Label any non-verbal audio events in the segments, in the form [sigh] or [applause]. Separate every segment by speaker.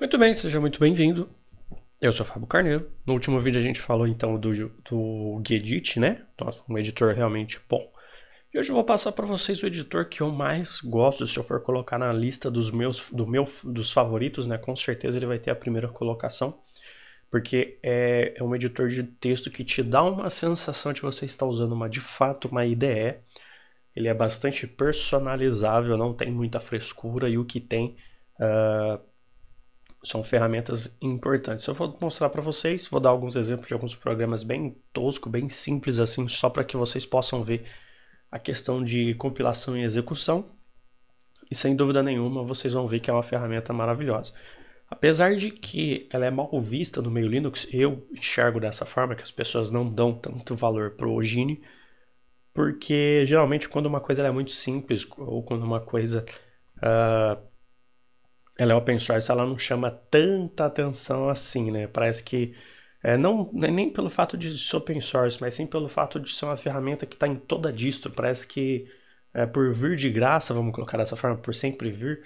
Speaker 1: Muito bem, seja muito bem-vindo. Eu sou Fábio Carneiro. No último vídeo a gente falou então do, do Gedit, né? Nossa, um editor realmente bom. E hoje eu vou passar para vocês o editor que eu mais gosto. Se eu for colocar na lista dos meus, do meu, dos favoritos, né? Com certeza ele vai ter a primeira colocação. Porque é, é um editor de texto que te dá uma sensação de você estar usando uma, de fato uma IDE. Ele é bastante personalizável, não tem muita frescura e o que tem uh, são ferramentas importantes. Eu vou mostrar para vocês, vou dar alguns exemplos de alguns programas bem tosco, bem simples assim, só para que vocês possam ver a questão de compilação e execução. E sem dúvida nenhuma, vocês vão ver que é uma ferramenta maravilhosa. Apesar de que ela é mal vista no meio Linux, eu enxergo dessa forma que as pessoas não dão tanto valor para o porque geralmente quando uma coisa é muito simples ou quando uma coisa uh, ela é open source, ela não chama tanta atenção assim, né? Parece que é, não, né, nem pelo fato de ser open source, mas sim pelo fato de ser uma ferramenta que está em toda distro. Parece que é, por vir de graça, vamos colocar dessa forma, por sempre vir,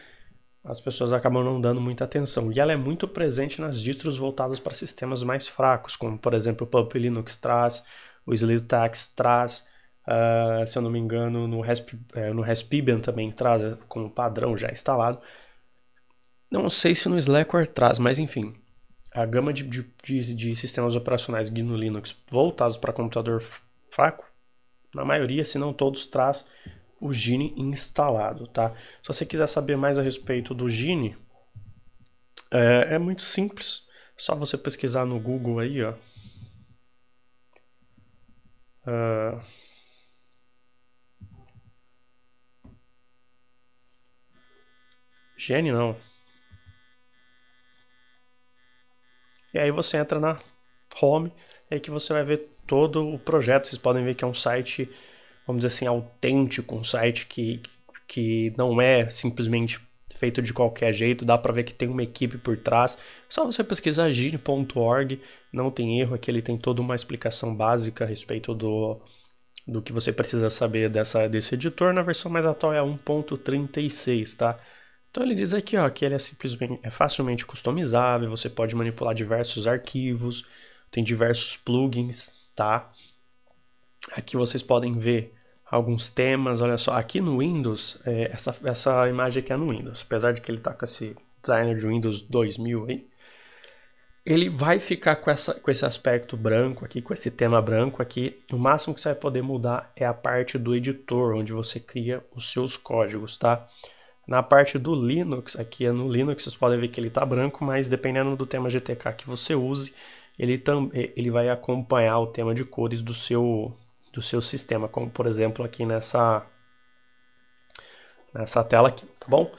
Speaker 1: as pessoas acabam não dando muita atenção. E ela é muito presente nas distros voltadas para sistemas mais fracos, como por exemplo o Pup Linux traz, o Slitax traz, uh, se eu não me engano, no, Rasp, é, no Raspbian também traz é, como padrão já instalado. Não sei se no Slackware traz, mas enfim. A gama de, de, de, de sistemas operacionais GNU Linux voltados para computador fraco, na maioria, se não todos, traz o Gini instalado, tá? Se você quiser saber mais a respeito do Gini, é, é muito simples. Só você pesquisar no Google aí, ó. Uh... Ah. Gene não. E aí você entra na home, é que você vai ver todo o projeto. Vocês podem ver que é um site, vamos dizer assim, autêntico, um site que, que não é simplesmente feito de qualquer jeito, dá para ver que tem uma equipe por trás. Só você pesquisar gine.org, não tem erro, aqui ele tem toda uma explicação básica a respeito do, do que você precisa saber dessa, desse editor. Na versão mais atual é 1.36, tá? Então ele diz aqui ó, que ele é simplesmente é facilmente customizável, você pode manipular diversos arquivos, tem diversos plugins, tá? Aqui vocês podem ver alguns temas, olha só, aqui no Windows, é, essa, essa imagem aqui é no Windows, apesar de que ele tá com esse designer de Windows 2000 aí, ele vai ficar com, essa, com esse aspecto branco aqui, com esse tema branco aqui. O máximo que você vai poder mudar é a parte do editor, onde você cria os seus códigos, tá? Na parte do Linux, aqui é no Linux vocês podem ver que ele está branco, mas dependendo do tema GTK que você use, ele, ele vai acompanhar o tema de cores do seu, do seu sistema, como por exemplo aqui nessa, nessa tela aqui, tá bom?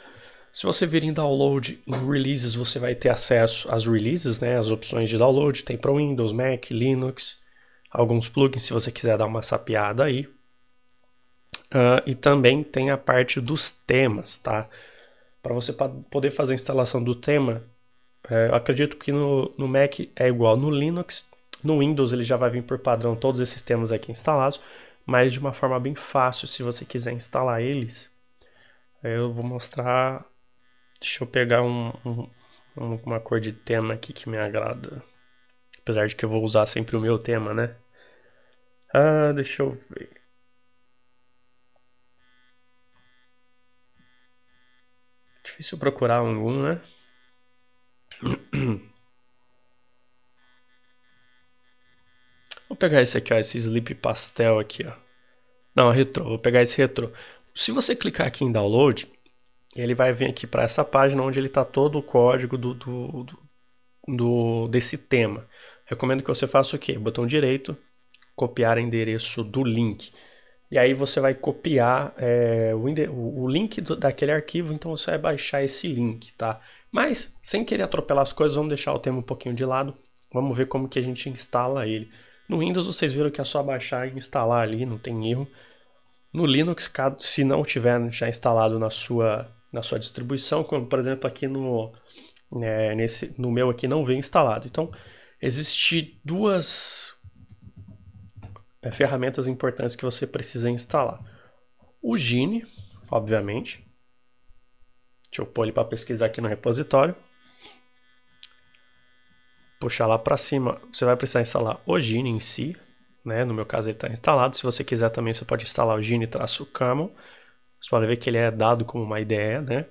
Speaker 1: Se você vir em download, em releases, você vai ter acesso às releases, né, as opções de download, tem para Windows, Mac, Linux, alguns plugins se você quiser dar uma sapiada aí. Uh, e também tem a parte dos temas, tá? Para você poder fazer a instalação do tema, é, acredito que no, no Mac é igual no Linux, no Windows ele já vai vir por padrão todos esses temas aqui instalados, mas de uma forma bem fácil, se você quiser instalar eles, eu vou mostrar. Deixa eu pegar um, um, uma cor de tema aqui que me agrada. Apesar de que eu vou usar sempre o meu tema, né? Ah, deixa eu ver. Difícil procurar algum, né? [clears throat] Vou pegar esse aqui, ó, esse Sleep Pastel aqui, ó. Não, retro. vou pegar esse retro. Se você clicar aqui em download, ele vai vir aqui para essa página onde ele tá todo o código do, do, do, do desse tema. Recomendo que você faça o quê? Botão direito, copiar endereço do link e aí você vai copiar é, o, o, link do, daquele arquivo, então você vai baixar esse link, tá? Mas, sem querer atropelar as coisas, vamos deixar o tema um pouquinho de lado, vamos ver como que a gente instala ele. No Windows vocês viram que é só baixar e instalar ali, não tem erro. No Linux, se não tiver já instalado na sua, na sua distribuição, como por exemplo aqui no, é, nesse, no meu aqui não vem instalado. Então, existe duas é, ferramentas importantes que você precisa instalar. O Gine, obviamente. Deixa eu pôr ele para pesquisar aqui no repositório. Puxar lá para cima, você vai precisar instalar o Gine em si. Né? No meu caso ele está instalado. Se você quiser também, você pode instalar o Gine-Camel. Você pode ver que ele é dado como uma IDE, né?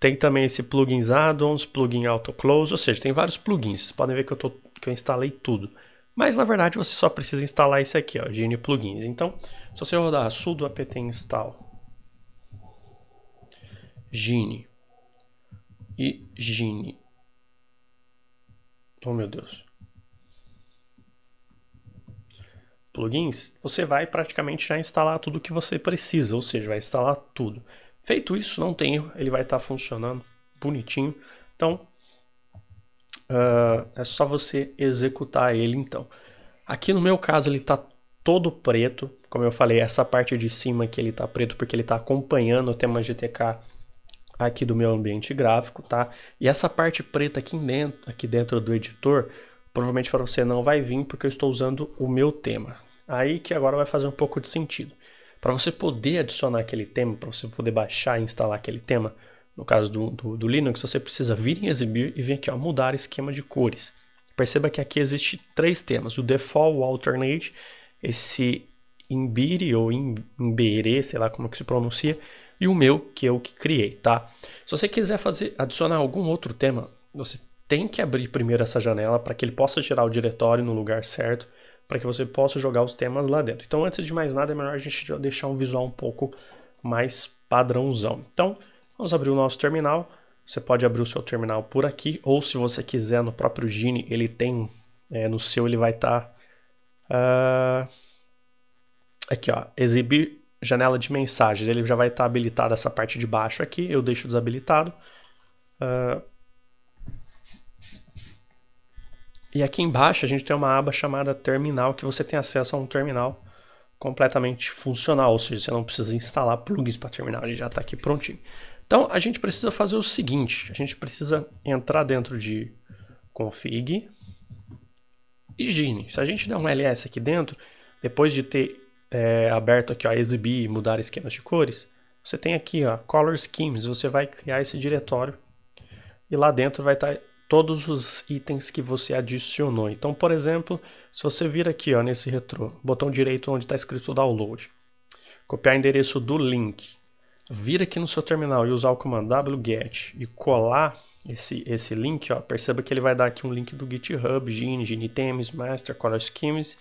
Speaker 1: Tem também esse plugins add-ons, plugin auto-close, ou seja, tem vários plugins. Vocês podem ver que eu, tô, que eu instalei tudo. Mas na verdade você só precisa instalar isso aqui, ó, Gene Plugins. Então, se você rodar sudo apt install Gini e Gini. Oh meu Deus. Plugins, você vai praticamente já instalar tudo que você precisa, ou seja, vai instalar tudo. Feito isso, não tem erro, ele vai estar tá funcionando bonitinho. Então, Uh, é só você executar ele então. Aqui no meu caso ele está todo preto, como eu falei, essa parte de cima que ele está preto porque ele está acompanhando o tema GTK aqui do meu ambiente gráfico, tá? E essa parte preta aqui dentro, aqui dentro do editor, provavelmente para você não vai vir porque eu estou usando o meu tema. Aí que agora vai fazer um pouco de sentido. Para você poder adicionar aquele tema, para você poder baixar e instalar aquele tema, no caso do, do, do Linux, você precisa vir em exibir e vir aqui, ó, mudar esquema de cores. Perceba que aqui existe três temas, o default, o alternate, esse imbiri ou imbere, sei lá como que se pronuncia, e o meu, que eu que criei, tá? Se você quiser fazer, adicionar algum outro tema, você tem que abrir primeiro essa janela para que ele possa tirar o diretório no lugar certo, para que você possa jogar os temas lá dentro. Então, antes de mais nada, é melhor a gente deixar um visual um pouco mais padrãozão. Então, Vamos abrir o nosso terminal. Você pode abrir o seu terminal por aqui, ou se você quiser no próprio Gini, ele tem, é, no seu ele vai estar... Tá, uh, aqui ó, exibir janela de mensagens, ele já vai estar tá habilitado essa parte de baixo aqui, eu deixo desabilitado. Uh, e aqui embaixo a gente tem uma aba chamada terminal, que você tem acesso a um terminal completamente funcional, ou seja, você não precisa instalar plugins para terminal, ele já está aqui prontinho. Então a gente precisa fazer o seguinte: a gente precisa entrar dentro de config e gine. Se a gente der um ls aqui dentro, depois de ter é, aberto aqui ó, exibir e mudar esquemas de cores, você tem aqui ó, color schemes. Você vai criar esse diretório e lá dentro vai estar tá todos os itens que você adicionou. Então, por exemplo, se você vir aqui ó, nesse retrô, botão direito onde está escrito download, copiar endereço do link vir aqui no seu terminal e usar o comando wget e colar esse, esse link, ó, perceba que ele vai dar aqui um link do GitHub, Gin, Temes, Master, Color Schemes,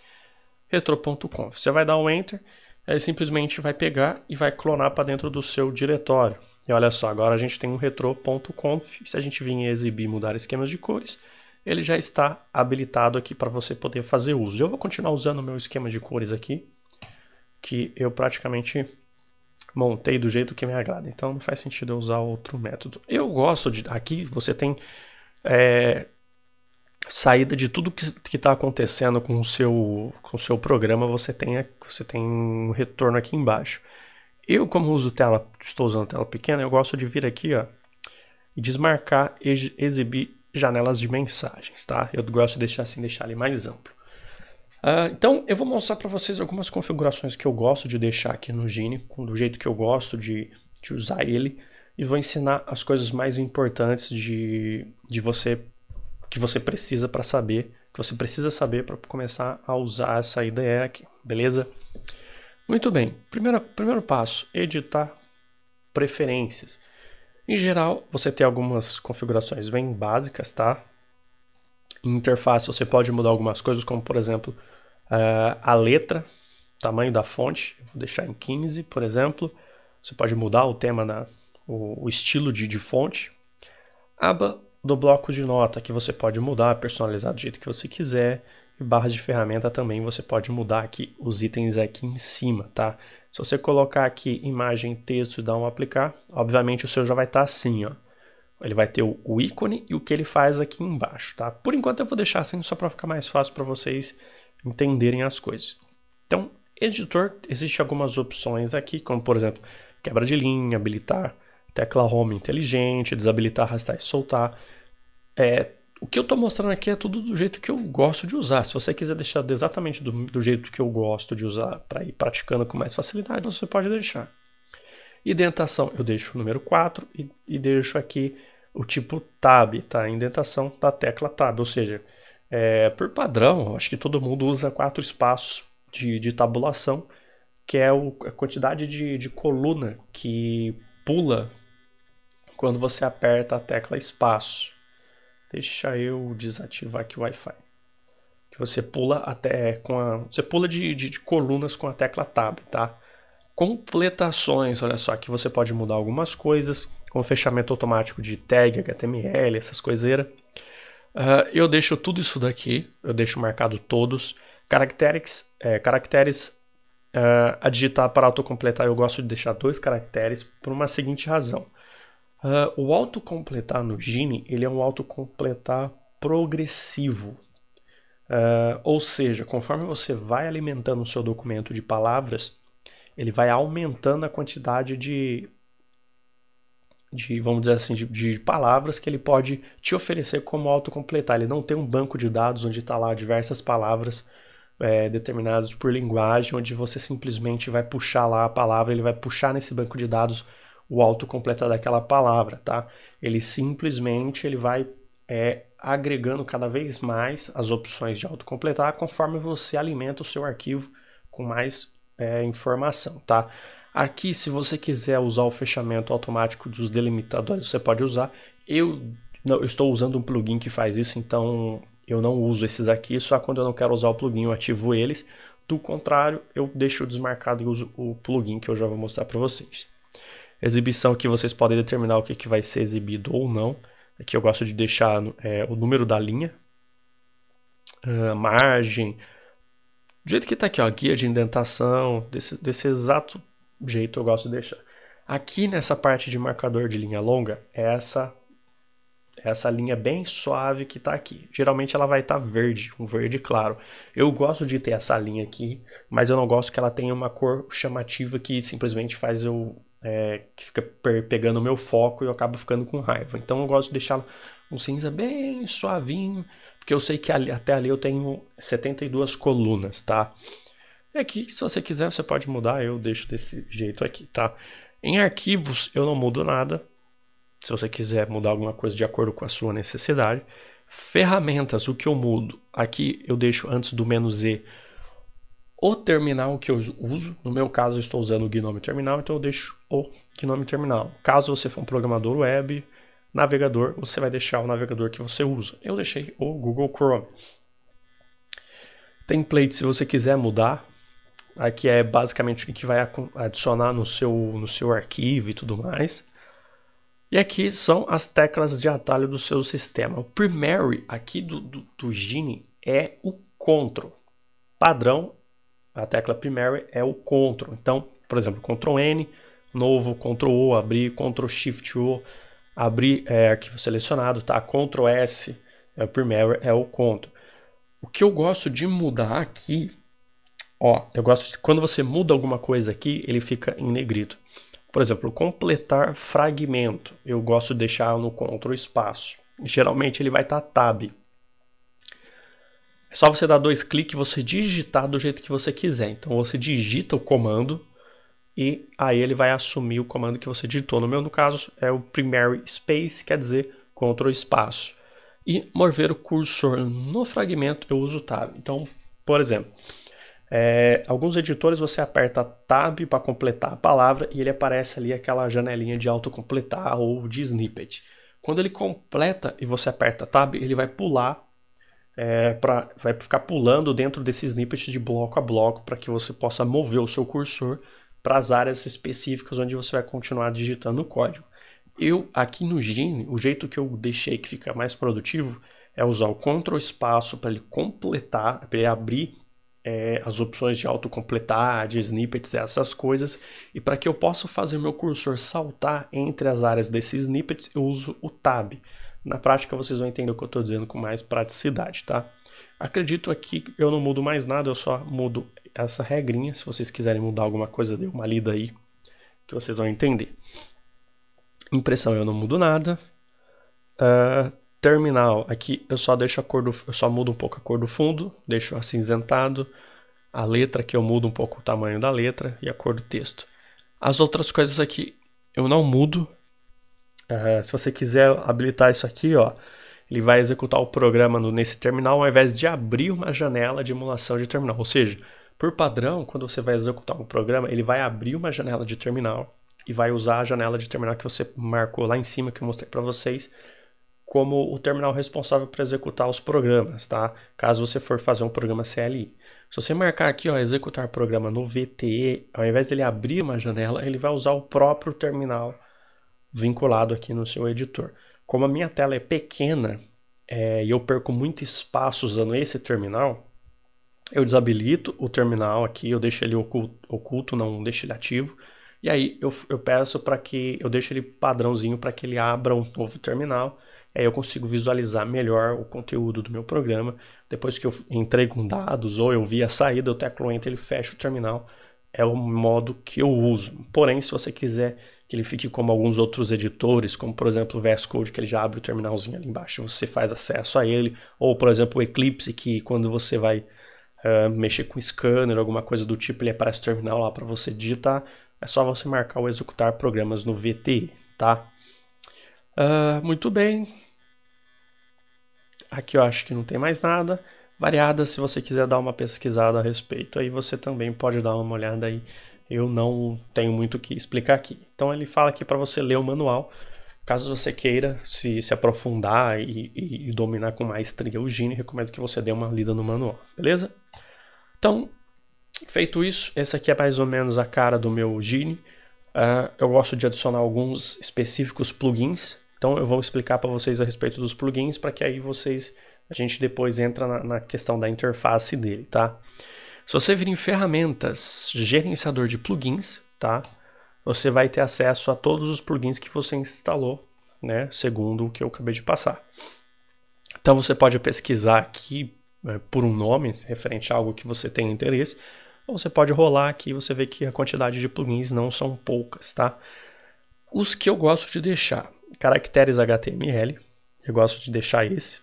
Speaker 1: retro.conf. Você vai dar um Enter, ele simplesmente vai pegar e vai clonar para dentro do seu diretório. E olha só, agora a gente tem um retro.conf, se a gente vir em exibir e mudar esquemas de cores, ele já está habilitado aqui para você poder fazer uso. Eu vou continuar usando o meu esquema de cores aqui, que eu praticamente montei do jeito que me agrada. Então não faz sentido eu usar outro método. Eu gosto de. Aqui você tem é, saída de tudo que está acontecendo com o seu, com o seu programa. Você tem, você tem um retorno aqui embaixo. Eu, como uso tela, estou usando tela pequena, eu gosto de vir aqui ó, e desmarcar e exibir janelas de mensagens. Tá? Eu gosto de deixar assim, deixar ele mais amplo. Uh, então eu vou mostrar para vocês algumas configurações que eu gosto de deixar aqui no Gini, do jeito que eu gosto de, de usar ele, e vou ensinar as coisas mais importantes de, de você que você precisa para saber, que você precisa saber para começar a usar essa IDE aqui, beleza? Muito bem, primeiro, primeiro passo, editar preferências. Em geral, você tem algumas configurações bem básicas, tá? Em interface, você pode mudar algumas coisas, como por exemplo, uh, a letra, tamanho da fonte, vou deixar em 15, por exemplo. Você pode mudar o tema, na, o, o estilo de, de fonte. Aba do bloco de nota, que você pode mudar, personalizar do jeito que você quiser. E barra de ferramenta também você pode mudar aqui os itens aqui em cima, tá? Se você colocar aqui imagem, texto e dar um aplicar, obviamente o seu já vai estar tá assim, ó. Ele vai ter o, o ícone e o que ele faz aqui embaixo, tá? Por enquanto eu vou deixar assim só para ficar mais fácil para vocês entenderem as coisas. Então, editor, existe algumas opções aqui, como por exemplo, quebra de linha, habilitar tecla home inteligente, desabilitar, arrastar e soltar. É, o que eu estou mostrando aqui é tudo do jeito que eu gosto de usar. Se você quiser deixar exatamente do, do jeito que eu gosto de usar para ir praticando com mais facilidade, você pode deixar. Indentação, eu deixo o número 4 e, e deixo aqui o tipo tab, tá? Indentação da tecla tab, ou seja, é, por padrão, acho que todo mundo usa quatro espaços de, de tabulação, que é o, a quantidade de, de coluna que pula quando você aperta a tecla espaço. Deixa eu desativar aqui o Wi-Fi. Que você pula até com a. Você pula de, de, de colunas com a tecla Tab, tá? Completações, olha só, aqui você pode mudar algumas coisas, com fechamento automático de tag, HTML, essas coiseiras. Uh, eu deixo tudo isso daqui, eu deixo marcado todos. Caracteres, é, caracteres uh, a digitar para autocompletar, eu gosto de deixar dois caracteres por uma seguinte razão. Uh, o autocompletar no Gini, ele é um autocompletar progressivo. Uh, ou seja, conforme você vai alimentando o seu documento de palavras, ele vai aumentando a quantidade de de vamos dizer assim, de, de, palavras que ele pode te oferecer como autocompletar. Ele não tem um banco de dados onde está lá diversas palavras é, determinadas por linguagem, onde você simplesmente vai puxar lá a palavra, ele vai puxar nesse banco de dados o autocompletar daquela palavra, tá? Ele simplesmente ele vai é, agregando cada vez mais as opções de autocompletar conforme você alimenta o seu arquivo com mais é, informação, tá? Aqui, se você quiser usar o fechamento automático dos delimitadores, você pode usar. Eu, não, eu estou usando um plugin que faz isso, então eu não uso esses aqui, só quando eu não quero usar o plugin eu ativo eles. Do contrário, eu deixo desmarcado e uso o plugin que eu já vou mostrar para vocês. Exibição que vocês podem determinar o que, que vai ser exibido ou não. Aqui eu gosto de deixar é, o número da linha, uh, margem, do jeito que está aqui, ó, guia de indentação, desse, desse exato jeito eu gosto de deixar. Aqui nessa parte de marcador de linha longa, é essa é essa linha bem suave que está aqui. Geralmente ela vai estar tá verde, um verde claro. Eu gosto de ter essa linha aqui, mas eu não gosto que ela tenha uma cor chamativa que simplesmente faz eu... É, que fica pegando o meu foco e eu acabo ficando com raiva. Então eu gosto de deixar um cinza bem suavinho, porque eu sei que ali, até ali eu tenho 72 colunas, tá? É que se você quiser, você pode mudar, eu deixo desse jeito aqui, tá? Em arquivos eu não mudo nada. Se você quiser mudar alguma coisa de acordo com a sua necessidade. Ferramentas, o que eu mudo? Aqui eu deixo antes do -z E o terminal que eu uso. No meu caso, eu estou usando o Gnome Terminal, então eu deixo o Gnome Terminal. Caso você for um programador web, navegador, você vai deixar o navegador que você usa. Eu deixei o Google Chrome. Template, se você quiser mudar, aqui é basicamente o que vai adicionar no seu, no seu arquivo e tudo mais. E aqui são as teclas de atalho do seu sistema. O primary aqui do, do, do Gini é o CTRL. Padrão, a tecla primary é o CTRL. Então, por exemplo, CTRL N, novo, CTRL O, abrir, CTRL Shift O, abrir é, arquivo selecionado, tá? CTRL S, é o primary, é o CTRL. O que eu gosto de mudar aqui Ó, eu gosto de quando você muda alguma coisa aqui, ele fica em negrito. Por exemplo, completar fragmento. Eu gosto de deixar no Ctrl espaço. Geralmente ele vai estar tá tab. É só você dar dois cliques e você digitar do jeito que você quiser. Então você digita o comando e aí ele vai assumir o comando que você digitou. No meu no caso é o primary space, quer dizer Ctrl espaço. E mover o cursor no fragmento eu uso tab. Então, por exemplo, é, alguns editores você aperta Tab para completar a palavra e ele aparece ali aquela janelinha de autocompletar ou de snippet. Quando ele completa e você aperta Tab, ele vai pular, é, pra, vai ficar pulando dentro desse snippet de bloco a bloco para que você possa mover o seu cursor para as áreas específicas onde você vai continuar digitando o código. Eu, aqui no Gene, o jeito que eu deixei que fica mais produtivo é usar o Ctrl espaço para ele completar, para ele abrir é, as opções de autocompletar, de snippets, essas coisas. E para que eu possa fazer meu cursor saltar entre as áreas desses snippets, eu uso o tab. Na prática, vocês vão entender o que eu estou dizendo com mais praticidade, tá? Acredito aqui eu não mudo mais nada, eu só mudo essa regrinha. Se vocês quiserem mudar alguma coisa, dê uma lida aí, que vocês vão entender. Impressão eu não mudo nada. Uh, terminal, aqui eu só deixo a cor do, eu só mudo um pouco a cor do fundo, deixo acinzentado, a letra aqui eu mudo um pouco o tamanho da letra e a cor do texto. As outras coisas aqui eu não mudo. Uh, se você quiser habilitar isso aqui, ó, ele vai executar o programa no, nesse terminal ao invés de abrir uma janela de emulação de terminal. Ou seja, por padrão, quando você vai executar um programa, ele vai abrir uma janela de terminal e vai usar a janela de terminal que você marcou lá em cima que eu mostrei para vocês como o terminal responsável para executar os programas, tá? Caso você for fazer um programa CLI. Se você marcar aqui, ó, executar programa no VTE, ao invés dele abrir uma janela, ele vai usar o próprio terminal vinculado aqui no seu editor. Como a minha tela é pequena é, e eu perco muito espaço usando esse terminal, eu desabilito o terminal aqui, eu deixo ele oculto, oculto não deixo ele ativo, e aí eu, eu peço para que eu deixo ele padrãozinho para que ele abra um novo terminal aí é, eu consigo visualizar melhor o conteúdo do meu programa. Depois que eu entrei com dados ou eu vi a saída, eu teclo enter, ele fecha o terminal. É o modo que eu uso. Porém, se você quiser que ele fique como alguns outros editores, como por exemplo o VS Code, que ele já abre o terminalzinho ali embaixo, você faz acesso a ele, ou por exemplo o Eclipse, que quando você vai uh, mexer com scanner, alguma coisa do tipo, ele aparece o terminal lá para você digitar, é só você marcar ou executar programas no VTI, tá? Uh, muito bem, Aqui eu acho que não tem mais nada. variada se você quiser dar uma pesquisada a respeito, aí você também pode dar uma olhada aí. Eu não tenho muito o que explicar aqui. Então ele fala aqui para você ler o manual, Caso você queira se, se aprofundar e, e, e dominar com maestria o Gini, recomendo que você dê uma lida no manual, beleza? Então, feito isso, essa aqui é mais ou menos a cara do meu Gini. Uh, eu gosto de adicionar alguns específicos plugins então eu vou explicar para vocês a respeito dos plugins para que aí vocês a gente depois entra na, na, questão da interface dele, tá? Se você vir em ferramentas, gerenciador de plugins, tá? Você vai ter acesso a todos os plugins que você instalou, né? Segundo o que eu acabei de passar. Então você pode pesquisar aqui é, por um nome referente a algo que você tem interesse, ou você pode rolar aqui e você vê que a quantidade de plugins não são poucas, tá? Os que eu gosto de deixar caracteres HTML. Eu gosto de deixar esse.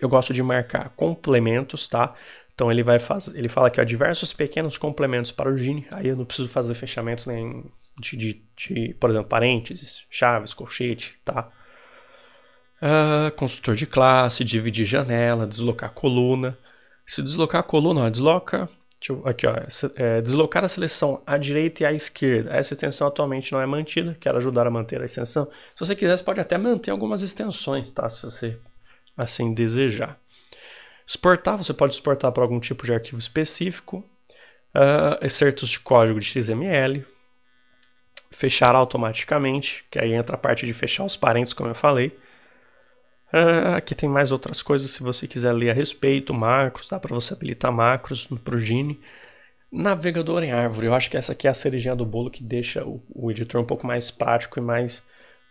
Speaker 1: Eu gosto de marcar complementos, tá? Então ele vai fazer, ele fala aqui, ó, diversos pequenos complementos para o Gini. Aí eu não preciso fazer fechamento nem de, de, de por exemplo, parênteses, chaves, colchete, tá? Uh, ah, consultor de classe, dividir janela, deslocar coluna. Se deslocar a coluna, ó, desloca eu, aqui, ó, é, deslocar a seleção à direita e à esquerda. Essa extensão atualmente não é mantida, quero ajudar a manter a extensão. Se você quiser, você pode até manter algumas extensões, tá? Se você assim desejar. Exportar, você pode exportar para algum tipo de arquivo específico. Uh, excertos de código de XML. Fechar automaticamente, que aí entra a parte de fechar os parênteses, como eu falei. Uh, aqui tem mais outras coisas se você quiser ler a respeito, macros, dá para você habilitar macros no Progine. Navegador em árvore, eu acho que essa aqui é a cerejinha do bolo que deixa o, o editor um pouco mais prático e mais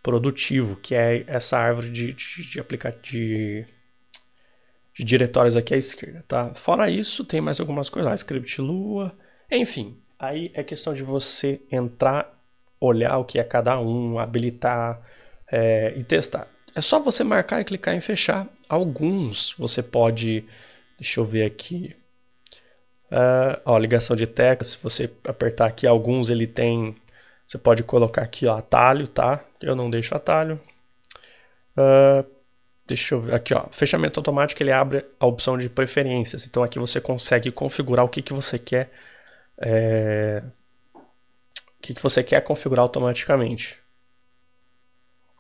Speaker 1: produtivo, que é essa árvore de, de, de aplicativo de, de, diretórios aqui à esquerda, tá? Fora isso, tem mais algumas coisas, ah, script lua, enfim. Aí é questão de você entrar, olhar o que é cada um, habilitar é, e testar. É só você marcar e clicar em fechar. Alguns você pode, deixa eu ver aqui, uh, ó, ligação de teclas, se você apertar aqui alguns ele tem, você pode colocar aqui ó, atalho, tá? Eu não deixo atalho. Uh, deixa eu ver aqui, ó, fechamento automático ele abre a opção de preferências, então aqui você consegue configurar o que, que você quer, é, o que, que você quer configurar automaticamente.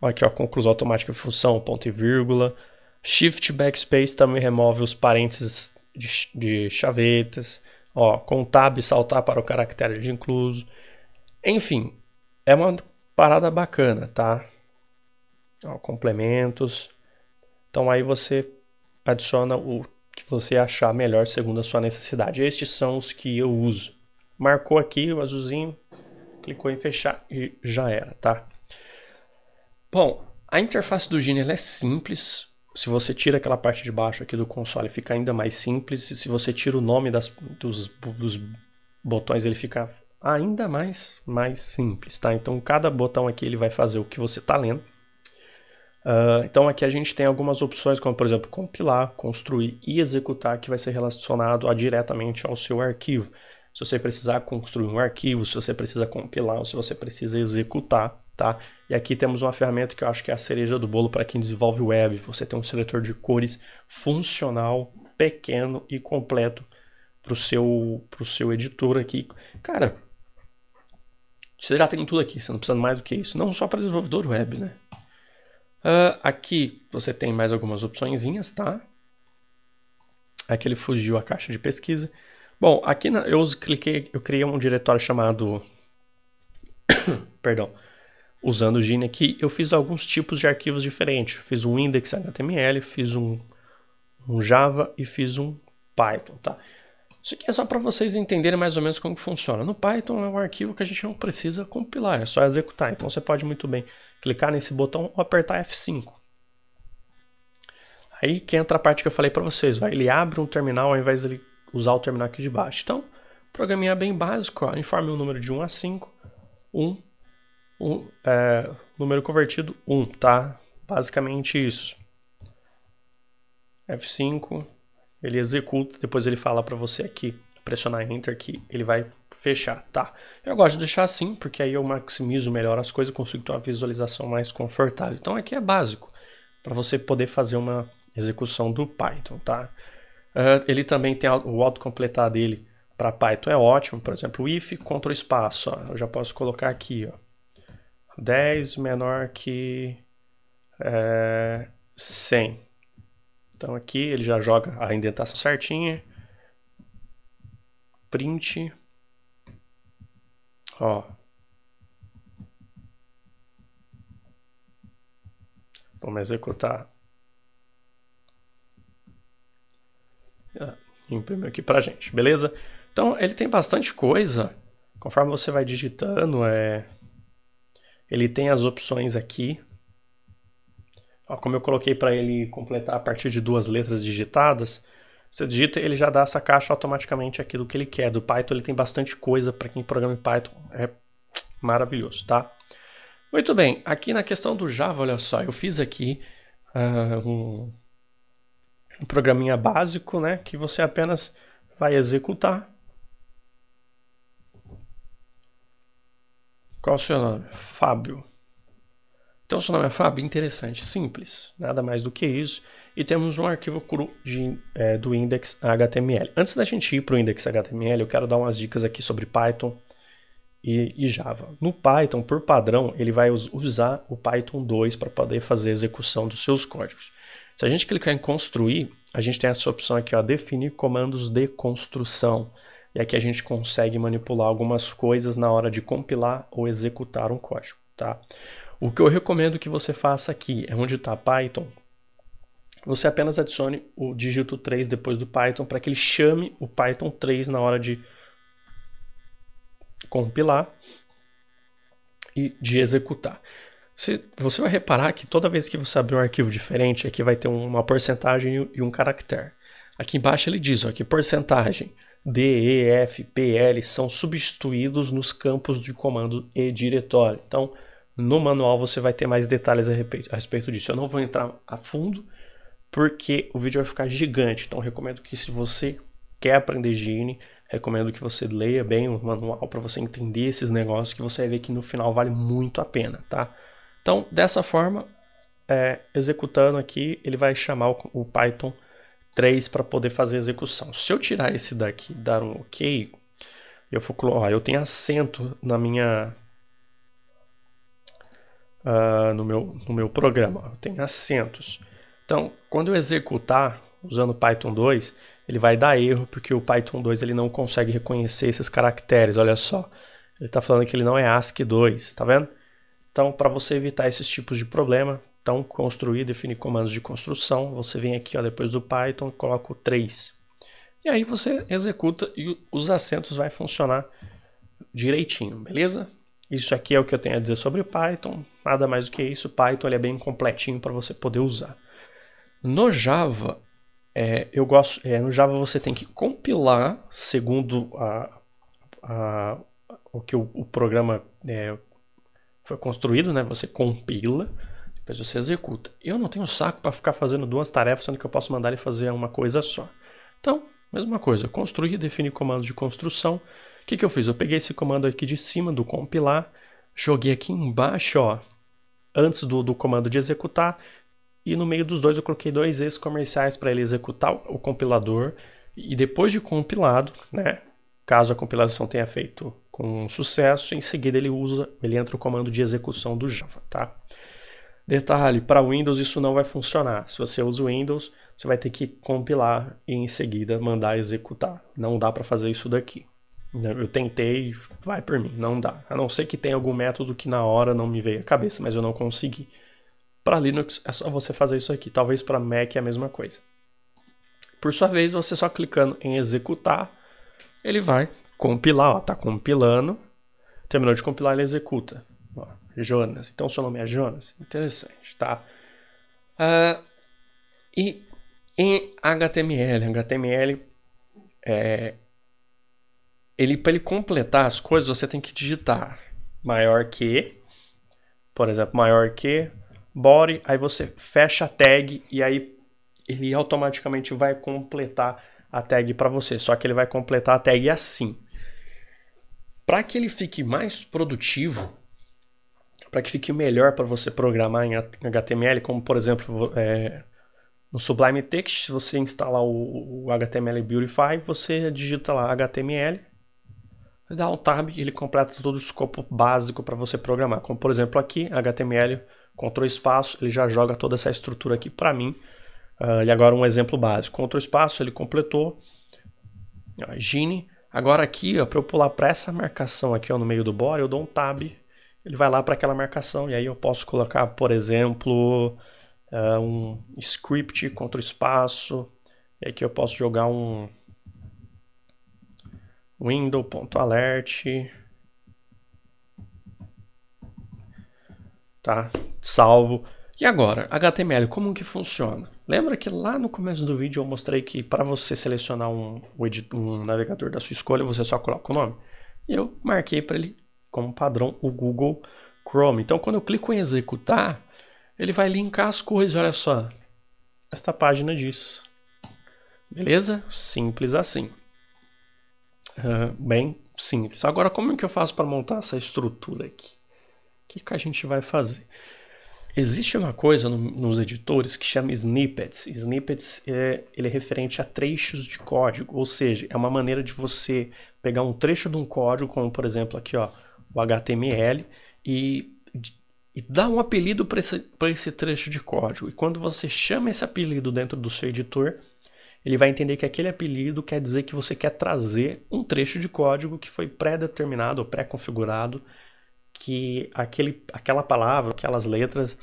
Speaker 1: Aqui, ó, conclusão automática de função, ponto e vírgula. Shift Backspace também remove os parênteses de, de chavetas. Ó, com Tab saltar para o caractere de incluso. Enfim, é uma parada bacana, tá? Ó, complementos. Então aí você adiciona o que você achar melhor segundo a sua necessidade. Estes são os que eu uso. Marcou aqui o azulzinho, clicou em fechar e já era, tá? Bom, a interface do Genie é simples. Se você tira aquela parte de baixo aqui do console, fica ainda mais simples. E se você tira o nome das, dos, dos botões, ele fica ainda mais, mais simples, tá? Então, cada botão aqui ele vai fazer o que você está lendo. Uh, então, aqui a gente tem algumas opções, como, por exemplo, compilar, construir e executar, que vai ser relacionado a, diretamente ao seu arquivo. Se você precisar construir um arquivo, se você precisa compilar, ou se você precisa executar, tá? E aqui temos uma ferramenta que eu acho que é a cereja do bolo para quem desenvolve web. Você tem um seletor de cores funcional, pequeno e completo para o seu, pro seu editor aqui. Cara, você já tem tudo aqui, você não precisa mais do que isso. Não só para desenvolvedor web, né? Uh, aqui você tem mais algumas opçõezinhas, tá? Aqui ele fugiu a caixa de pesquisa. Bom, aqui na, eu cliquei, eu criei um diretório chamado, [coughs] perdão, Usando o Gine aqui, eu fiz alguns tipos de arquivos diferentes. Fiz um index HTML, fiz um, um Java e fiz um Python, tá? Isso aqui é só para vocês entenderem mais ou menos como que funciona. No Python é um arquivo que a gente não precisa compilar, é só executar. Então você pode muito bem clicar nesse botão ou apertar F5. Aí que entra a parte que eu falei para vocês, Vai, ele abre um terminal ao invés de usar o terminal aqui de baixo. Então, programinha bem básico, ó. informe o número de 1 a 5, 1 um, é, número convertido 1, um, tá? Basicamente isso. F5, ele executa, depois ele fala para você aqui, pressionar Enter que ele vai fechar, tá? Eu gosto de deixar assim, porque aí eu maximizo melhor as coisas, consigo ter uma visualização mais confortável. Então aqui é básico, para você poder fazer uma execução do Python, tá? Uh, ele também tem o autocompletar dele para Python, é ótimo, por exemplo, if ctrl espaço, ó, eu já posso colocar aqui, ó. 10 menor que é, eh, 100. Então aqui ele já joga a indentação certinha. Print. Ó. Vamos executar. Ah, imprimiu aqui pra gente, beleza? Então ele tem bastante coisa. Conforme você vai digitando, é, ele tem as opções aqui. Ó, como eu coloquei para ele completar a partir de duas letras digitadas, você digita, ele já dá essa caixa automaticamente aqui do que ele quer. Do Python ele tem bastante coisa para quem programa em Python, é maravilhoso, tá? Muito bem, aqui na questão do Java, olha só, eu fiz aqui uh, um, um programinha básico, né, que você apenas vai executar Qual é o seu nome? Fábio. Então, seu nome é Fábio? Interessante, simples, nada mais do que isso. E temos um arquivo cru de, é, do index HTML. Antes da gente ir para o index HTML, eu quero dar umas dicas aqui sobre Python e, e Java. No Python, por padrão, ele vai usar o Python 2 para poder fazer a execução dos seus códigos. Se a gente clicar em construir, a gente tem essa opção aqui, ó, definir comandos de construção. E aqui a gente consegue manipular algumas coisas na hora de compilar ou executar um código, tá? O que eu recomendo que você faça aqui é onde está Python, você apenas adicione o dígito 3 depois do Python para que ele chame o Python 3 na hora de compilar e de executar. você vai reparar que toda vez que você abrir um arquivo diferente, aqui vai ter uma porcentagem e um caractere. Aqui embaixo ele diz ó, que porcentagem D, E, F, P, L são substituídos nos campos de comando e diretório. Então, no manual você vai ter mais detalhes a respeito disso. Eu não vou entrar a fundo porque o vídeo vai ficar gigante. Então, recomendo que se você quer aprender Gine, recomendo que você leia bem o manual para você entender esses negócios que você vai ver que no final vale muito a pena, tá? Então, dessa forma, é, executando aqui, ele vai chamar o, o Python 3 para poder fazer a execução. Se eu tirar esse daqui e dar um OK, eu for ó, eu tenho acento na minha uh, no meu no meu programa, eu tenho acentos. Então, quando eu executar usando Python 2, ele vai dar erro porque o Python 2 ele não consegue reconhecer esses caracteres. Olha só, ele está falando que ele não é ASCII 2, tá vendo? Então, para você evitar esses tipos de problema, então, construir, definir comandos de construção. Você vem aqui ó, depois do Python, coloca o 3. E aí você executa e os assentos vai funcionar direitinho, beleza? Isso aqui é o que eu tenho a dizer sobre Python. Nada mais do que isso. Python ele é bem completinho para você poder usar. No Java, é, eu gosto. É, no Java você tem que compilar segundo a, a, o que o, o programa é, foi construído, né? Você compila depois você executa. Eu não tenho saco para ficar fazendo duas tarefas, sendo que eu posso mandar ele fazer uma coisa só. Então, mesma coisa, construir, definir comandos de construção. O que, que eu fiz? Eu peguei esse comando aqui de cima do compilar, joguei aqui embaixo, ó, antes do, do comando de executar, e no meio dos dois eu coloquei dois ex comerciais para ele executar o compilador, e depois de compilado, né, caso a compilação tenha feito com sucesso, em seguida ele usa, ele entra o comando de execução do Java, tá? Detalhe, para Windows isso não vai funcionar. Se você usa o Windows, você vai ter que compilar e em seguida mandar executar. Não dá para fazer isso daqui. Né, eu tentei, vai por mim, não dá. A não ser que tenha algum método que na hora não me veio à cabeça, mas eu não consegui. Para Linux é só você fazer isso aqui. Talvez para Mac é a mesma coisa. Por sua vez, você só clicando em executar, ele vai compilar, está compilando. Terminou de compilar, ele executa. Jonas. Então seu nome é Jonas? Interessante, tá? Uh, e em HTML, HTML é, ele para ele completar as coisas você tem que digitar maior que, por exemplo, maior que body, aí você fecha a tag e aí ele automaticamente vai completar a tag para você. Só que ele vai completar a tag assim. Para que ele fique mais produtivo, para que fique melhor para você programar em HTML, como por exemplo é, no Sublime Text, se você instalar o, o HTML Beautify, você digita lá HTML, dá um tab e ele completa todo o escopo básico para você programar. Como por exemplo aqui, HTML, Ctrl espaço, ele já joga toda essa estrutura aqui para mim. Uh, e agora um exemplo básico, Ctrl espaço, ele completou, Gine. Agora aqui, para eu pular para essa marcação aqui ó, no meio do body, eu dou um tab ele vai lá para aquela marcação. E aí eu posso colocar, por exemplo, uh, um script contra o espaço. E aqui eu posso jogar um window.alert. Tá? Salvo. E agora, HTML, como que funciona? Lembra que lá no começo do vídeo eu mostrei que para você selecionar um, um navegador da sua escolha, você só coloca o nome? Eu marquei para ele como padrão o Google Chrome. Então, quando eu clico em executar, ele vai linkar as coisas. Olha só, esta página diz. Beleza? Simples assim. Uh, bem simples. Agora, como é que eu faço para montar essa estrutura aqui? O que, que a gente vai fazer? Existe uma coisa no, nos editores que chama snippets. Snippets é, ele é referente a trechos de código, ou seja, é uma maneira de você pegar um trecho de um código, como por exemplo aqui, ó, o HTML e, e dá um apelido para esse, esse trecho de código. E quando você chama esse apelido dentro do seu editor, ele vai entender que aquele apelido quer dizer que você quer trazer um trecho de código que foi pré-determinado ou pré-configurado, que aquele, aquela palavra, aquelas letras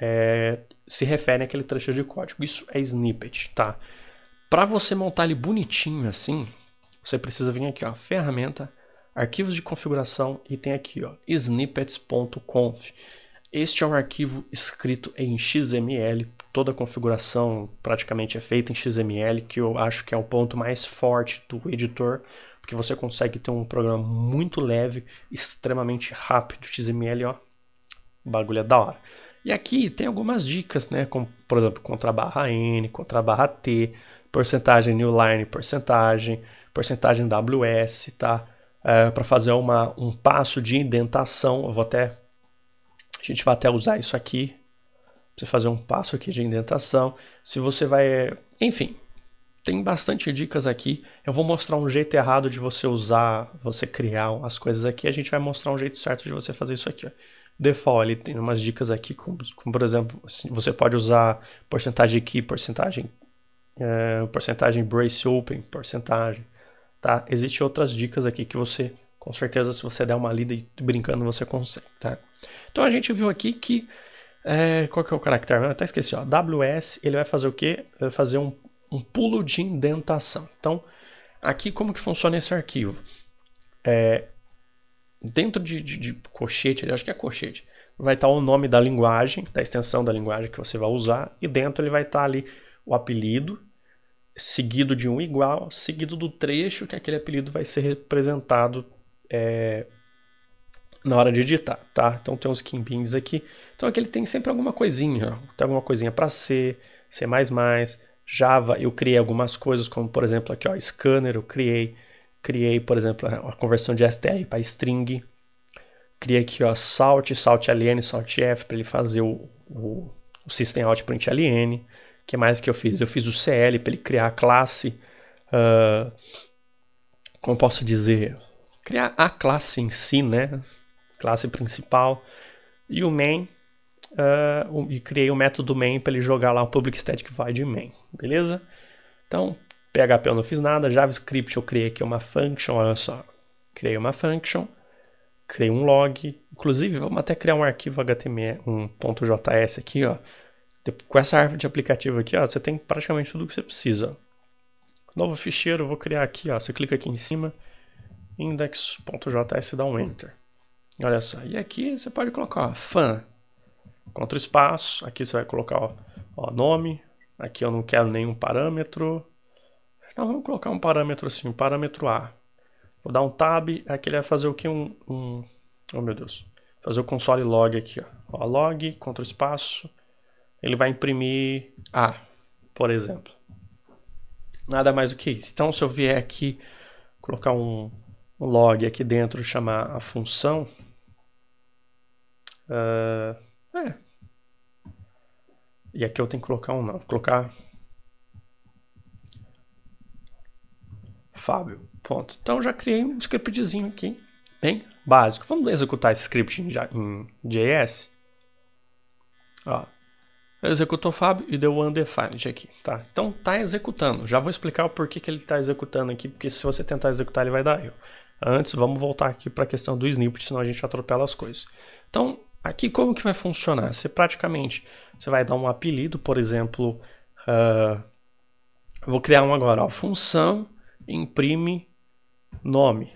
Speaker 1: é, se referem àquele trecho de código. Isso é snippet, tá? Para você montar ele bonitinho assim, você precisa vir aqui, ó, ferramenta, arquivos de configuração e tem aqui ó, snippets.conf. Este é um arquivo escrito em XML, toda a configuração praticamente é feita em XML, que eu acho que é o ponto mais forte do editor, porque você consegue ter um programa muito leve, extremamente rápido, XML, ó, o bagulho é da hora. E aqui tem algumas dicas, né, como, por exemplo, contra barra N, contra barra T, porcentagem newline, porcentagem, porcentagem WS, tá? É, para fazer uma, um passo de indentação. Eu vou até. A gente vai até usar isso aqui. você fazer um passo aqui de indentação. Se você vai. Enfim, tem bastante dicas aqui. Eu vou mostrar um jeito errado de você usar, você criar as coisas aqui. A gente vai mostrar um jeito certo de você fazer isso aqui. Ó. Default, ele tem umas dicas aqui, como, como por exemplo, você pode usar porcentagem key, porcentagem, é, porcentagem brace open, porcentagem tá? Existem outras dicas aqui que você, com certeza, se você der uma lida e brincando, você consegue, tá? Então a gente viu aqui que, é, qual que é o caractere? Eu até esqueci, ó, WS, ele vai fazer o quê? Ele vai fazer um, um pulo de indentação. Então, aqui como que funciona esse arquivo? É, dentro de, de, de cochete, acho que é cochete, vai estar o nome da linguagem, da extensão da linguagem que você vai usar, e dentro ele vai estar ali o apelido, seguido de um igual, seguido do trecho que aquele apelido vai ser representado é, na hora de editar, tá? Então tem uns quimbins aqui. Então aqui ele tem sempre alguma coisinha, ó. tem alguma coisinha para C, C++, Java, eu criei algumas coisas, como por exemplo aqui, ó, scanner, eu criei, criei, por exemplo, né, a conversão de str para string, criei aqui, ó, salt, salt ln, salt f para ele fazer o, o, o system out print ln, que mais que eu fiz? Eu fiz o CL para ele criar a classe. Uh, como posso dizer? Criar a classe em si, né? Classe principal. E o main. Uh, e criei o método main para ele jogar lá o public static void main. Beleza? Então, PHP eu não fiz nada. JavaScript eu criei aqui uma function. Olha só. Criei uma function. Criei um log. Inclusive, vamos até criar um arquivo HTML, um .js aqui, ó com essa árvore de aplicativo aqui, ó, você tem praticamente tudo que você precisa. Novo ficheiro, vou criar aqui, ó, você clica aqui em cima, index.js dá um enter. Olha só, e aqui você pode colocar ó, fan, contra espaço, aqui você vai colocar ó, ó, nome, aqui eu não quero nenhum parâmetro. Não, vamos colocar um parâmetro assim, um parâmetro A. Vou dar um tab, aqui ele vai fazer o que? Um, um, oh meu Deus, fazer o console log aqui, ó, ó log, contra espaço, ele vai imprimir A, por exemplo. Nada mais do que isso. Então, se eu vier aqui, colocar um, um log aqui dentro, chamar a função. Uh, é. E aqui eu tenho que colocar um não. Vou colocar Fábio. Ponto. Então já criei um scriptzinho aqui, bem básico. Vamos executar esse script em, em JS. Ó, executou Fábio e deu o undefined aqui, tá? Então tá executando. Já vou explicar o porquê que ele está executando aqui, porque se você tentar executar ele vai dar erro. Antes, vamos voltar aqui para a questão do snippet, senão a gente atropela as coisas. Então, aqui como que vai funcionar? Você praticamente, você vai dar um apelido, por exemplo, uh, vou criar um agora, ó, função imprime nome,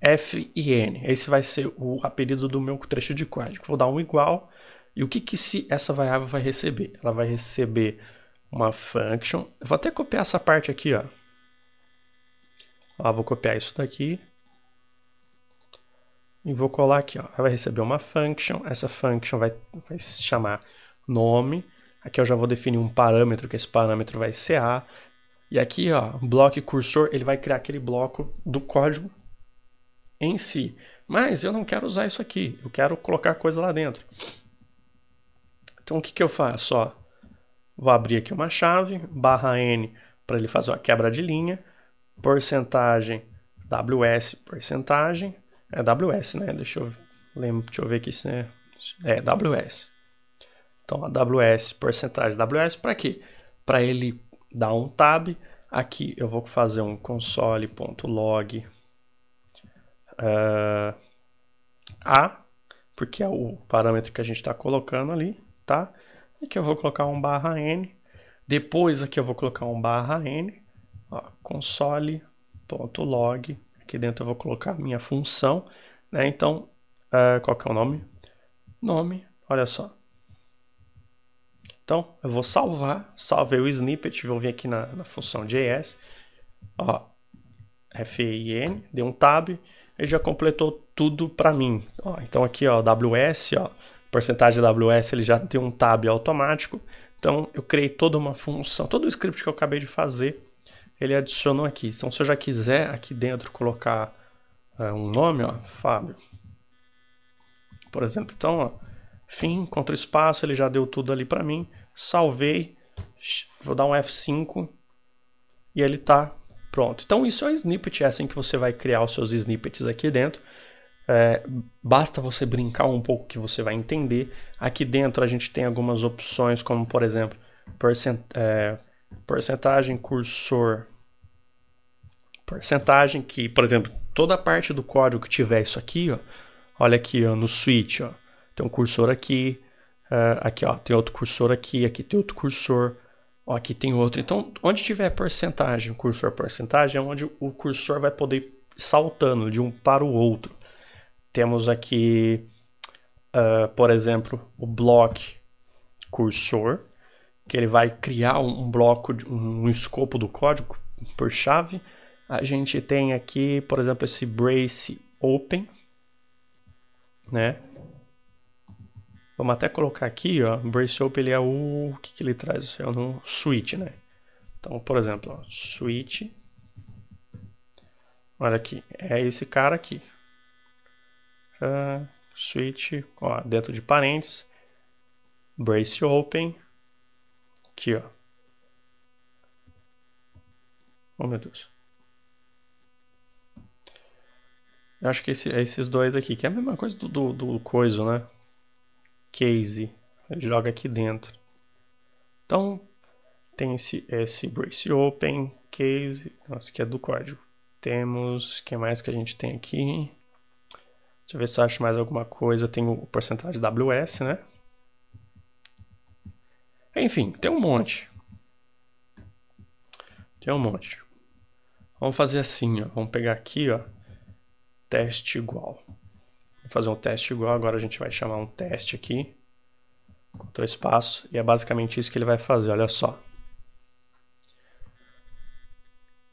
Speaker 1: F e N. Esse vai ser o apelido do meu trecho de código. Vou dar um igual e o que, que se essa variável vai receber? Ela vai receber uma function. Eu vou até copiar essa parte aqui, ó. ó vou copiar isso daqui. E vou colar aqui, ó. Ela vai receber uma function. Essa function vai, vai se chamar nome. Aqui eu já vou definir um parâmetro, que esse parâmetro vai ser A. E aqui, ó, bloco cursor, ele vai criar aquele bloco do código em si. Mas eu não quero usar isso aqui. Eu quero colocar coisa lá dentro. Então o que, que eu faço? Ó, vou abrir aqui uma chave, barra N para ele fazer uma quebra de linha, porcentagem WS, porcentagem, é WS, né? Deixa eu, lembro, deixa eu ver aqui se é, é WS. Então, a WS, porcentagem WS, para quê? Para ele dar um tab. Aqui eu vou fazer um console.log uh, ah, A, porque é o parâmetro que a gente está colocando ali tá? Aqui eu vou colocar um barra N, depois aqui eu vou colocar um barra N, console.log, aqui dentro eu vou colocar minha função, né? Então, uh, qual que é o nome? Nome, olha só. Então, eu vou salvar, salvei o snippet, vou vir aqui na, na função JS, ó, FIN, dei um tab, ele já completou tudo para mim. Ó, então aqui, ó, WS, ó, porcentagem AWS ele já tem um tab automático. Então eu criei toda uma função, todo o script que eu acabei de fazer, ele adicionou aqui. Então se eu já quiser aqui dentro colocar é, um nome, ó, Fábio, por exemplo. Então, ó, fim, contra espaço, ele já deu tudo ali para mim. Salvei, vou dar um F5 e ele tá pronto. Então isso é um snippet, é assim que você vai criar os seus snippets aqui dentro. É, basta você brincar um pouco que você vai entender. Aqui dentro a gente tem algumas opções, como por exemplo, percent é, porcentagem, cursor, porcentagem, que por exemplo, toda a parte do código que tiver isso aqui, ó, olha aqui ó, no switch, ó, tem um cursor aqui, é, aqui ó, tem outro cursor aqui, aqui tem outro cursor, ó, aqui tem outro. Então, onde tiver porcentagem, cursor porcentagem, é onde o cursor vai poder ir saltando de um para o outro. Temos aqui, uh, por exemplo, o block cursor, que ele vai criar um bloco, um escopo do código por chave. A gente tem aqui, por exemplo, esse brace open, né? Vamos até colocar aqui, ó, brace open ele é o, o que, que ele traz? É um switch, né? Então, por exemplo, ó, switch, olha aqui, é esse cara aqui, uh, switch, ó, dentro de parênteses, brace open, aqui, ó. Oh, meu Deus. Eu acho que esse, é esses dois aqui, que é a mesma coisa do, do, do coiso, né? Case. Ele joga aqui dentro. Então, tem esse, esse brace open, case. Nossa, que é do código. Temos, o que mais que a gente tem aqui? Deixa eu ver se eu acho mais alguma coisa. Tem o porcentagem WS, né? Enfim, tem um monte. Tem um monte. Vamos fazer assim, ó. Vamos pegar aqui, ó. Teste igual. Vou fazer um teste igual. Agora a gente vai chamar um teste aqui. Ctrl espaço. E é basicamente isso que ele vai fazer. Olha só.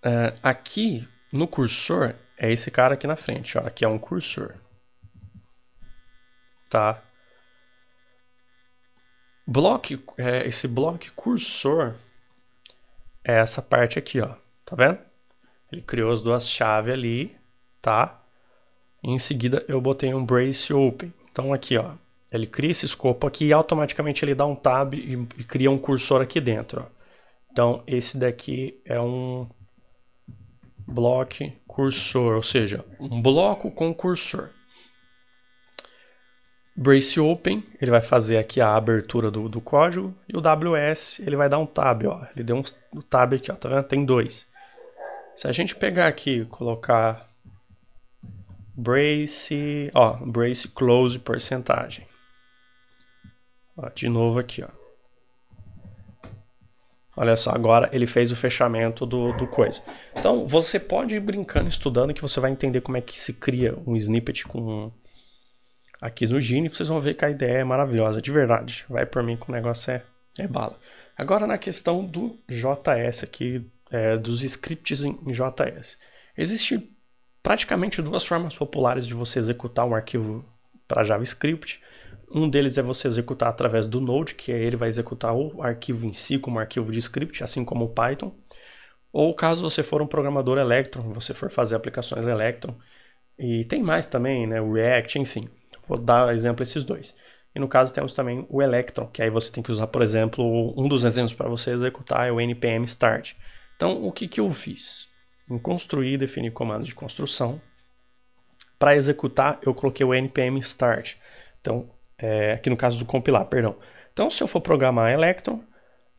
Speaker 1: Uh, aqui no cursor é esse cara aqui na frente, ó. Aqui é um cursor tá? Block, é, esse bloco cursor é essa parte aqui, ó. Tá vendo? Ele criou as duas chaves ali, tá? E em seguida eu botei um brace open. Então aqui, ó. Ele cria esse escopo aqui e automaticamente ele dá um tab e, e cria um cursor aqui dentro, ó. Então esse daqui é um bloco cursor, ou seja, um bloco com cursor. Brace Open, ele vai fazer aqui a abertura do, do código. E o WS, ele vai dar um tab, ó. Ele deu um, tab aqui, ó. Tá vendo? Tem dois. Se a gente pegar aqui colocar brace, ó, brace close porcentagem. Ó, de novo aqui, ó. Olha só, agora ele fez o fechamento do, do coisa. Então, você pode ir brincando, estudando, que você vai entender como é que se cria um snippet com aqui no Gini, vocês vão ver que a ideia é maravilhosa, de verdade. Vai por mim que o negócio é, é bala. Agora na questão do JS aqui, é, dos scripts em, em JS. Existem praticamente duas formas populares de você executar um arquivo para JavaScript. Um deles é você executar através do Node, que é ele vai executar o arquivo em si como arquivo de script, assim como o Python. Ou caso você for um programador Electron, você for fazer aplicações Electron. E tem mais também, né? React, enfim. Vou dar exemplo esses dois. E no caso temos também o Electron, que aí você tem que usar, por exemplo, um dos exemplos para você executar é o npm start. Então, o que, que eu fiz? Em construir, definir comandos de construção. Para executar, eu coloquei o npm start. Então, é, aqui no caso do compilar, perdão. Então, se eu for programar Electron,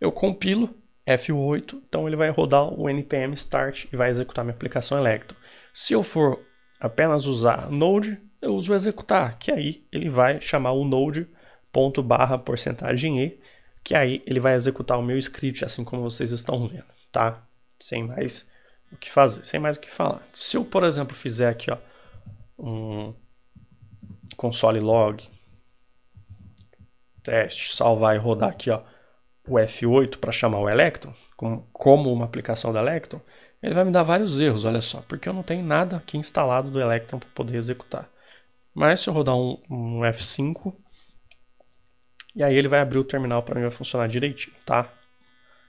Speaker 1: eu compilo F8, então ele vai rodar o npm start e vai executar minha aplicação Electron. Se eu for apenas usar Node, eu uso executar, que aí ele vai chamar o node ponto barra porcentagem e, que aí ele vai executar o meu script, assim como vocês estão vendo, tá? Sem mais o que fazer, sem mais o que falar. Se eu, por exemplo, fizer aqui, ó, um console log, teste, salvar e rodar aqui, ó, o F8 para chamar o Electron, como, como uma aplicação da Electron, ele vai me dar vários erros, olha só, porque eu não tenho nada aqui instalado do Electron para poder executar. Mas se eu rodar um, um F5, e aí ele vai abrir o terminal para mim, vai funcionar direitinho, tá?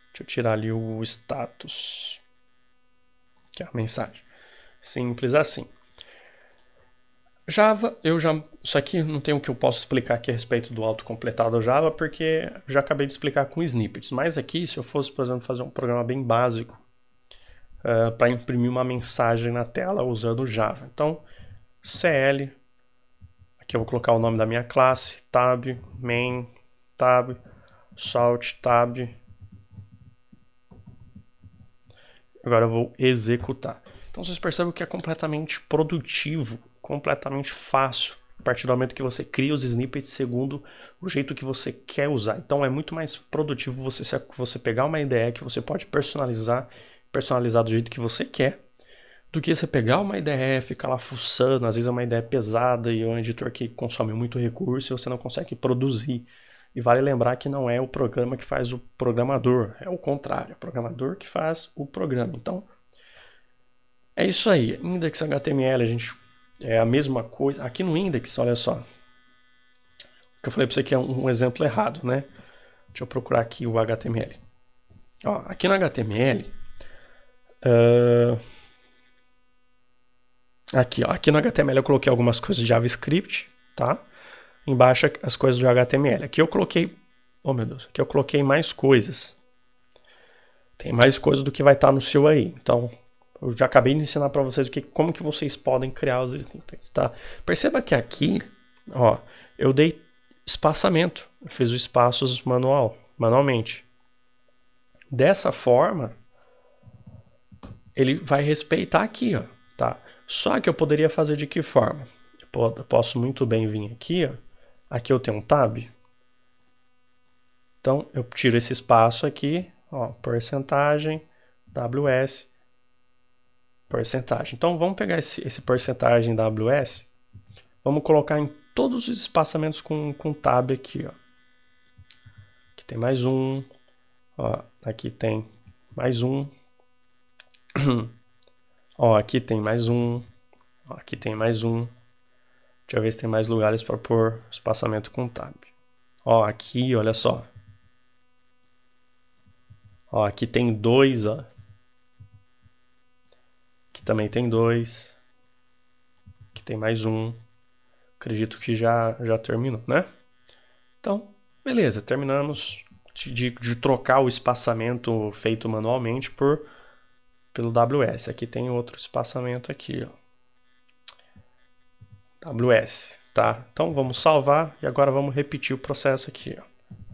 Speaker 1: Deixa eu tirar ali o status, que é a mensagem. Simples assim. Java, eu já. Isso aqui não tem o que eu posso explicar aqui a respeito do autocompletado Java, porque já acabei de explicar com snippets. Mas aqui, se eu fosse, por exemplo, fazer um programa bem básico uh, eh, para imprimir uma mensagem na tela usando Java. Então, CL Aqui eu vou colocar o nome da minha classe, tab, main, tab, salt, tab. Agora eu vou executar. Então vocês percebem que é completamente produtivo, completamente fácil a partir do momento que você cria os snippets segundo o jeito que você quer usar. Então é muito mais produtivo você, você pegar uma ideia que você pode personalizar, personalizar do jeito que você quer do que você pegar uma ideia, ficar lá fuçando, às vezes é uma ideia pesada e é um editor que consome muito recurso e você não consegue produzir. E vale lembrar que não é o programa que faz o programador, é o contrário, é o programador que faz o programa. Então, é isso aí. Index HTML, a gente é a mesma coisa. Aqui no index, olha só. O que eu falei para você que é um exemplo errado, né? Deixa eu procurar aqui o HTML. Ó, aqui no HTML, uh, Aqui, ó, aqui no HTML eu coloquei algumas coisas de JavaScript, tá? Embaixo as coisas do HTML. Aqui eu coloquei, oh meu Deus, aqui eu coloquei mais coisas. Tem mais coisas do que vai estar tá no seu aí. Então, eu já acabei de ensinar para vocês o que, como que vocês podem criar os snippets, tá? Perceba que aqui, ó, eu dei espaçamento, eu fiz os espaços manual, manualmente. Dessa forma, ele vai respeitar aqui, ó, tá? Só que eu poderia fazer de que forma? Eu posso muito bem vir aqui, ó. aqui eu tenho um tab. Então eu tiro esse espaço aqui, ó, porcentagem, WS, porcentagem. Então vamos pegar esse, esse porcentagem WS, vamos colocar em todos os espaçamentos com, com tab aqui, ó. Aqui tem mais um, ó, aqui tem mais um. [clears throat] Ó, aqui tem mais um. Ó, aqui tem mais um. Deixa eu ver se tem mais lugares para pôr espaçamento com tab. Ó, aqui, olha só. Ó, aqui tem dois, ó. Aqui também tem dois. Aqui tem mais um. Acredito que já, já terminou, né? Então, beleza, terminamos de, de trocar o espaçamento feito manualmente por pelo WS. Aqui tem outro espaçamento aqui, ó. WS, tá? Então vamos salvar e agora vamos repetir o processo aqui, ó.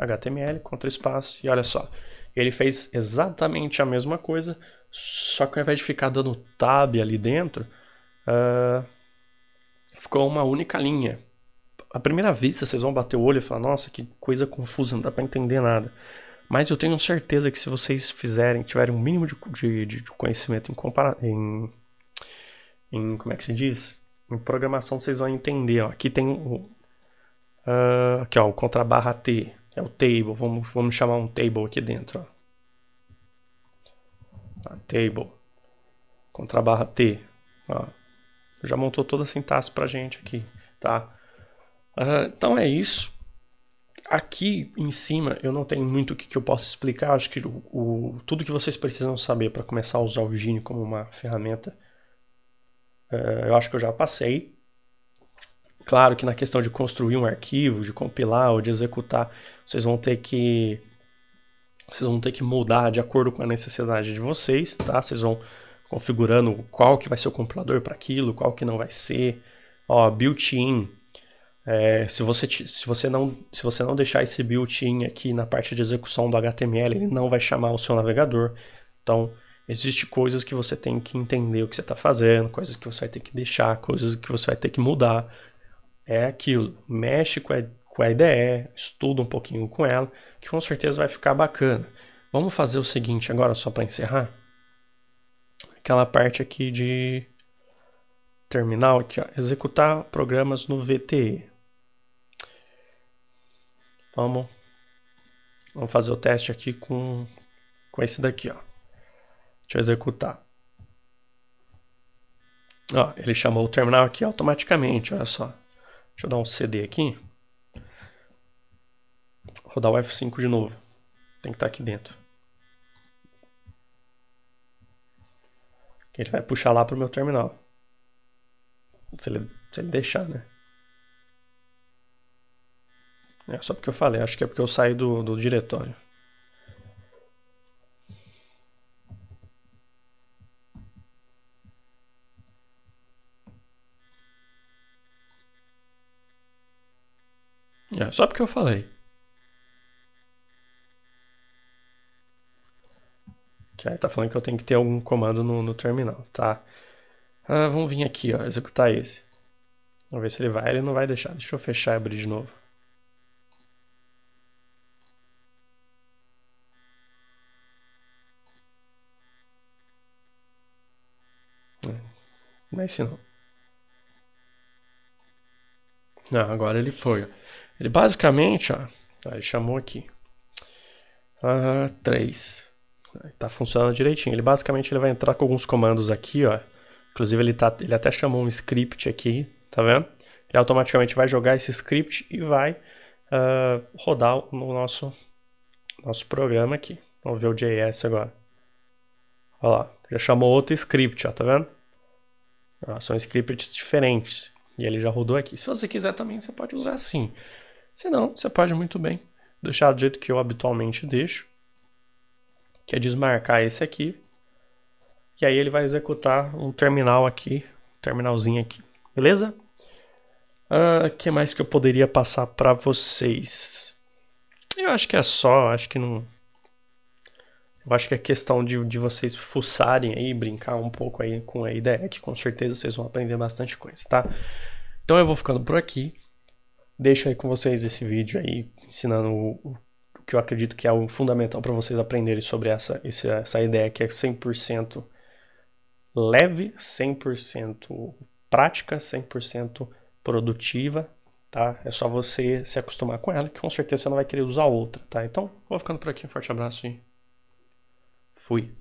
Speaker 1: HTML, contra espaço e olha só. Ele fez exatamente a mesma coisa, só que ao invés de ficar dando tab ali dentro, uh, ficou uma única linha. À primeira vista, vocês vão bater o olho e falar, nossa, que coisa confusa, não dá para entender nada. Mas eu tenho certeza que se vocês fizerem, tiverem um mínimo de, de, de conhecimento em, em, em, Como é que se diz? Em programação vocês vão entender. Ó. Aqui tem o. Uh, aqui, ó, o contra barra T. É o table. Vamos, vamos chamar um table aqui dentro. Ó. A ah, table. Contra barra T. Ó. Já montou toda a sintaxe pra gente aqui. Tá? Uh, então é isso. Aqui em cima eu não tenho muito o que, que, eu possa explicar, acho que o, o, tudo que vocês precisam saber para começar a usar o Gini como uma ferramenta, é, eu acho que eu já passei. Claro que na questão de construir um arquivo, de compilar ou de executar, vocês vão ter que vocês vão ter que moldar de acordo com a necessidade de vocês, tá? Vocês vão configurando qual que vai ser o compilador para aquilo, qual que não vai ser. Ó, built-in, é, se, você, se, você não, se você não deixar esse built-in aqui na parte de execução do HTML, ele não vai chamar o seu navegador. Então, Existem coisas que você tem que entender o que você está fazendo, coisas que você vai ter que deixar, coisas que você vai ter que mudar. É aquilo. Mexe com a, com a IDE, estuda um pouquinho com ela, que com certeza vai ficar bacana. Vamos fazer o seguinte agora, só para encerrar. Aquela parte aqui de terminal, aqui, ó, executar programas no VTE. Vamos, vamos fazer o teste aqui com, com esse daqui, ó. Deixa eu executar. Ó, ele chamou o terminal aqui automaticamente, olha só. Deixa eu dar um CD aqui. Rodar o F5 de novo. Tem que estar tá aqui dentro. ele vai puxar lá para o meu terminal. Se ele, se ele deixar, né? É, só porque eu falei, acho que é porque eu saí do, do diretório. É, só porque eu falei. Que aí tá falando que eu tenho que ter algum comando no, no terminal, tá? Ah, vamos vir aqui, ó, executar esse. Vamos ver se ele vai. Ele não vai deixar. Deixa eu fechar e abrir de novo. Mas se não. Ah, agora ele foi. Ele basicamente, ó. ele chamou aqui. Ah, 3. Tá funcionando direitinho. Ele basicamente ele vai entrar com alguns comandos aqui, ó. Inclusive ele, tá, ele até chamou um script aqui, tá vendo? Ele automaticamente vai jogar esse script e vai uh, rodar no nosso, nosso programa aqui. Vamos ver o JS agora. Olha lá, já chamou outro script, ó, tá vendo? Ah, são scripts diferentes. E ele já rodou aqui. Se você quiser também, você pode usar assim. Se não, você pode muito bem deixar do jeito que eu habitualmente deixo. Que é desmarcar esse aqui. E aí ele vai executar um terminal aqui. Um terminalzinho aqui. Beleza? O ah, que mais que eu poderia passar para vocês? Eu acho que é só. Acho que não eu acho que a é questão de, de vocês fuçarem aí, brincar um pouco aí com a ideia, que com certeza vocês vão aprender bastante coisa, tá? Então eu vou ficando por aqui. Deixo aí com vocês esse vídeo aí, ensinando o, o que eu acredito que é o fundamental para vocês aprenderem sobre essa, essa ideia que é 100% leve, 100% prática, 100% produtiva, tá? É só você se acostumar com ela, que com certeza você não vai querer usar outra, tá? Então, vou ficando por aqui, um forte abraço e Fui.